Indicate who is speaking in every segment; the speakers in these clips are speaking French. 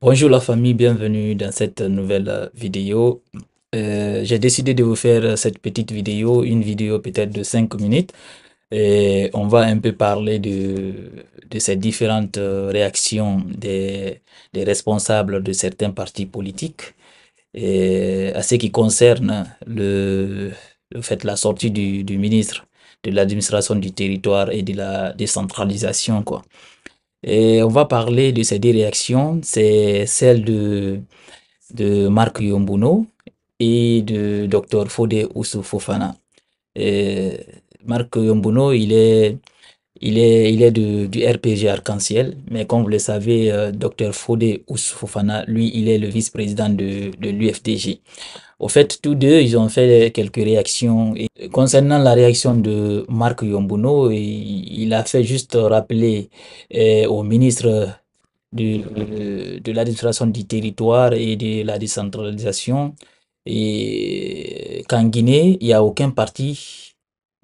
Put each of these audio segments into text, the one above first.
Speaker 1: Bonjour la famille, bienvenue dans cette nouvelle vidéo. Euh, j'ai décidé de vous faire cette petite vidéo, une vidéo peut-être de 5 minutes. Et on va un peu parler de, ces différentes euh, réactions des, responsables de certains partis politiques et à ce qui concerne le, le fait la sortie du, du ministre de l'administration du territoire et de la décentralisation. quoi on va parler de ces deux réactions. C'est celle de, de Marc Yombuno et de Dr Fode Oussou Marc Yombuno, il est, il est, il est du RPG Arc-en-Ciel, mais comme vous le savez, euh, Dr Fodé Ousoufofana, lui, il est le vice-président de, de au fait, tous deux, ils ont fait quelques réactions. concernant la réaction de Marc Yombuno, il a fait juste rappeler eh, au ministre de, l'administration du territoire et de la décentralisation qu'en Guinée, il n'y a aucun parti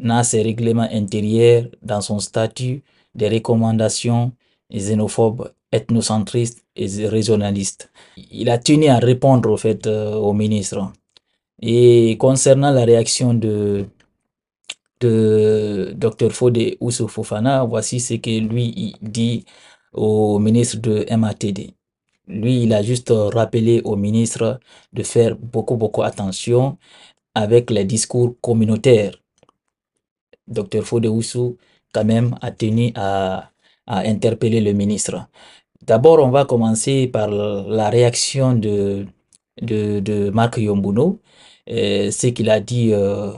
Speaker 1: n'a ses règlements intérieurs dans son statut des recommandations xénophobes, ethnocentristes et régionalistes. Il a tenu à répondre au fait euh, au ministre. Et concernant la réaction de, de Dr Fode ousso Fofana, voici ce que lui dit au ministre de MATD. Lui, il a juste rappelé au ministre de faire beaucoup, beaucoup attention avec les discours communautaires. Dr Fode Ousso, quand même, a tenu à interpeller le ministre. D'abord, on va commencer par la réaction de, de, de Marc Yombuno, euh, ce qu'il a dit euh,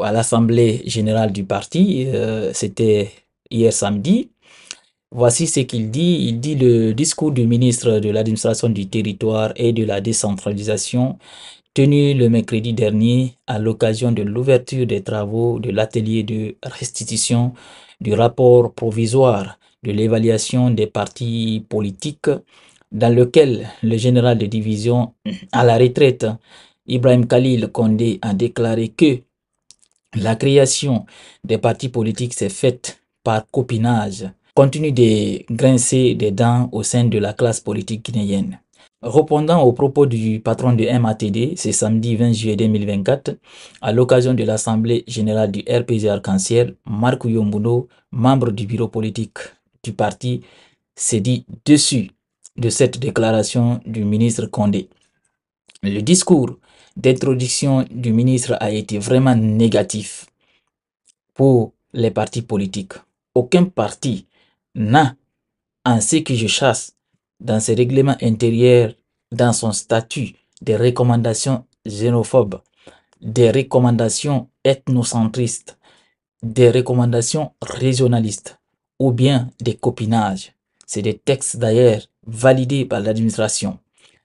Speaker 1: à l'Assemblée générale du parti, euh, c'était hier samedi. Voici ce qu'il dit. Il dit le discours du ministre de l'administration du territoire et de la décentralisation tenu le mercredi dernier à l'occasion de l'ouverture des travaux de l'atelier de restitution du rapport provisoire de l'évaluation des partis politiques dans lequel le général de division à la retraite, Ibrahim Khalil Kondé a déclaré que la création des partis politiques s'est faite par copinage, continue de grincer des dents au sein de la classe politique guinéenne. Répondant aux propos du patron de MATD, ce samedi 20 juillet 2024, à l'occasion de l'Assemblée générale du RPG Arc-en-Ciel, Marc Yombuno, membre du bureau politique du parti, s'est dit dessus de cette déclaration du ministre Condé. Le discours d'introduction du ministre a été vraiment négatif pour les partis politiques. Aucun parti n'a, en ce que je chasse, dans ses règlements intérieurs, dans son statut, des recommandations xénophobes, des recommandations ethnocentristes, des recommandations régionalistes ou bien des copinages. C'est des textes d'ailleurs validés par l'administration.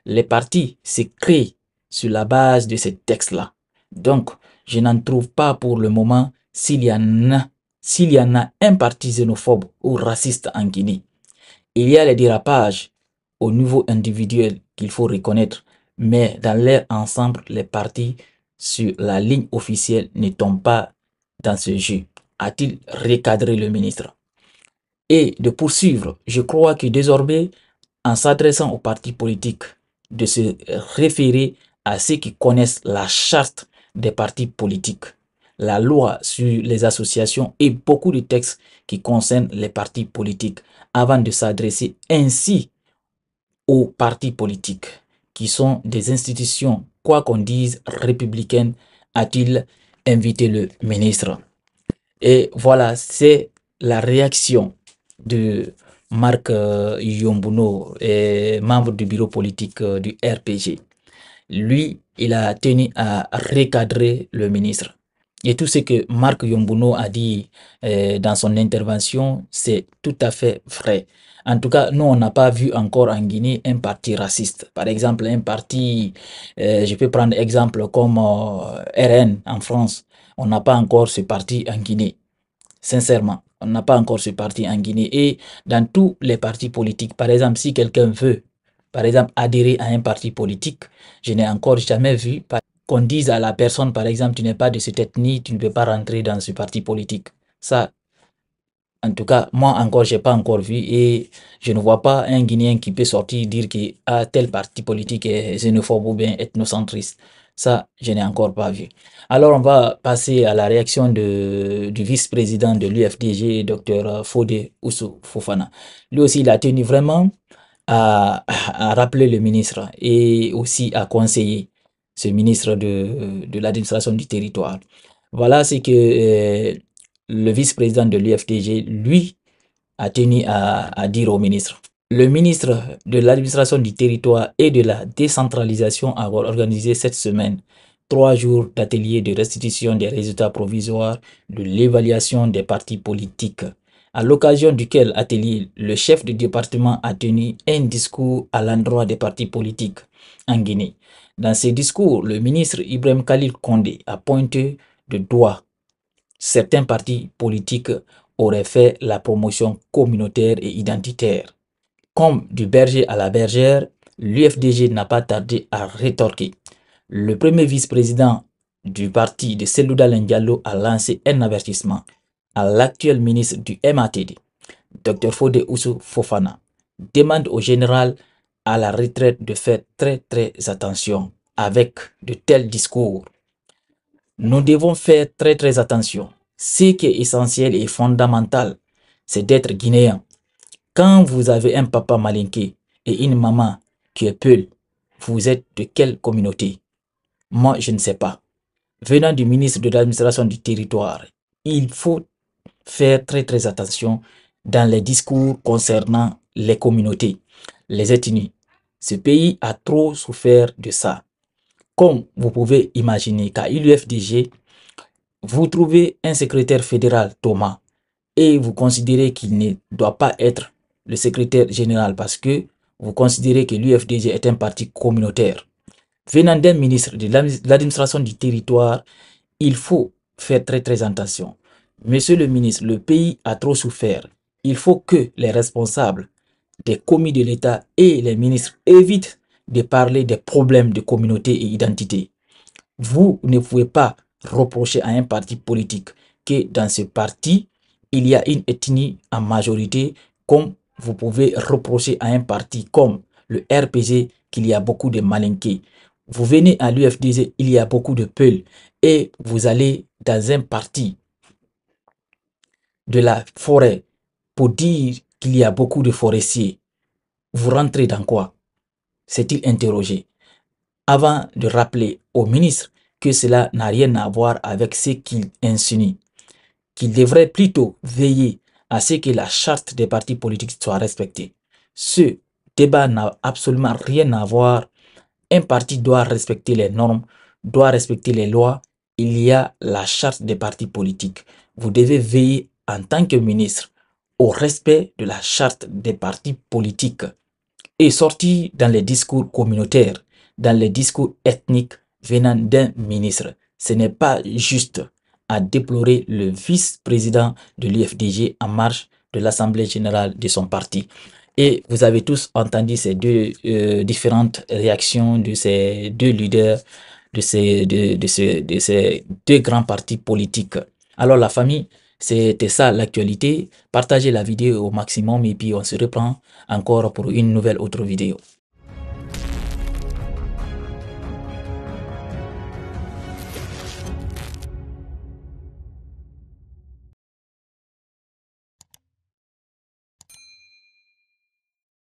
Speaker 1: Les partis se créent sur la base de ces textes-là. Donc, je n'en trouve pas pour le moment s'il y en a, s'il y en a un parti xénophobe ou raciste en Guinée. Il y a les dérapages au niveau individuel qu'il faut reconnaître, mais dans leur ensemble, les partis sur la ligne officielle ne tombent pas dans ce jeu. A-t-il recadré le ministre et de poursuivre. Je crois que désormais, en s'adressant aux partis politiques, de se référer à ceux qui connaissent la charte des partis politiques, la loi sur les associations et beaucoup de textes qui concernent les partis politiques, avant de s'adresser ainsi aux partis politiques, qui sont des institutions, quoi qu'on dise, républicaines, a-t-il invité le ministre. Et voilà, c'est la réaction de Marc euh, Yombouno, euh, membre du bureau politique euh, du RPG. Lui, il a tenu à recadrer le ministre. Et tout ce que Marc Yombouno a dit dans son intervention, c'est tout à fait vrai. En tout cas, nous, on n'a pas vu encore en Guinée un parti raciste. Par exemple, un parti, je peux prendre exemple comme RN en France. On n'a pas encore ce parti en Guinée, sincèrement on n'a pas encore ce parti en Guinée. Et dans tous les partis politiques, par exemple, si quelqu'un veut, par exemple, adhérer à un parti politique, je n'ai encore jamais vu qu'on dise à la personne, par exemple, tu n'es pas de cette ethnie, tu ne peux pas rentrer dans ce parti politique. Ça, en tout cas, moi encore, j'ai pas encore vu et je ne vois pas un Guinéen qui peut sortir dire qu'il a ah, tel parti politique est xénophobe ou bien ethnocentriste. Ça, je n'ai encore pas vu. Alors, on va passer à la réaction de, du vice-président de l'UFDG, docteur Fode Ousso Fofana. Lui aussi, il a tenu vraiment à, rappeler le ministre et aussi à conseiller ce ministre de, de l'administration du territoire. Voilà c'est que... Euh, le vice-président de l'UFTG, lui, a tenu à, dire au ministre. Le ministre de l'administration du territoire et de la décentralisation a organisé cette semaine trois jours d'atelier de restitution des résultats provisoires de l'évaluation des partis politiques, à l'occasion duquel atelier le chef du département a tenu un discours à l'endroit des partis politiques en Guinée. Dans ces discours, le ministre Ibrahim Khalil Kondé a pointé de doigt certains partis politiques auraient fait la promotion communautaire et identitaire. Comme du berger à la bergère, l'UFDG n'a pas tardé à rétorquer. Le premier vice-président du parti de Selouda Lendialo a lancé un avertissement à l'actuel ministre du MATD, Dr Fode Oussou Fofana, demande au général à la retraite de faire très très attention avec de tels discours. Nous devons faire très très attention. Ce qui est essentiel et fondamental, c'est d'être guinéen. Quand vous avez un papa malinqué et une maman qui est peul, vous êtes de quelle communauté Moi, je ne sais pas. Venant du ministre de l'administration du territoire, il faut faire très très attention dans les discours concernant les communautés, les ethnies. Ce pays a trop souffert de ça. Comme vous pouvez imaginer qu'à l'UFDG, vous trouvez un secrétaire fédéral, Thomas, et vous considérez qu'il ne doit pas être le secrétaire général parce que vous considérez que l'UFDG est un parti communautaire. Venant d'un ministre de l'administration du territoire, il faut faire très très attention. Monsieur le ministre, le pays a trop souffert. Il faut que les responsables des commis de l'État et les ministres évitent de parler des problèmes de communauté et identité. Vous ne pouvez pas reprocher à un parti politique que dans ce parti, il y a une ethnie en majorité, comme vous pouvez reprocher à un parti comme le RPG qu'il y a beaucoup de malinqués. Vous venez à l'UFDZ, il y a beaucoup de peuls et vous allez dans un parti de la forêt pour dire qu'il y a beaucoup de forestiers. Vous rentrez dans quoi s'est-il interrogé, avant de rappeler au ministre que cela n'a rien à voir avec ce qu'il insinue, qu'il devrait plutôt veiller à ce que la charte des partis politiques soit respectée. Ce débat n'a absolument rien à voir. Un parti doit respecter les normes, doit respecter les lois. Il y a la charte des partis politiques. Vous devez veiller en tant que ministre au respect de la charte des partis politiques est sorti dans les discours communautaires, dans les discours ethniques venant d'un ministre. Ce n'est pas juste à déplorer le vice-président de l'UFDG en marge de l'Assemblée générale de son parti. Et vous avez tous entendu ces deux euh, différentes réactions de ces deux leaders, de ces, de, de ces deux grands partis politiques. Alors la famille, c'était ça l'actualité. Partagez la vidéo au maximum et puis on se reprend encore pour une nouvelle autre vidéo.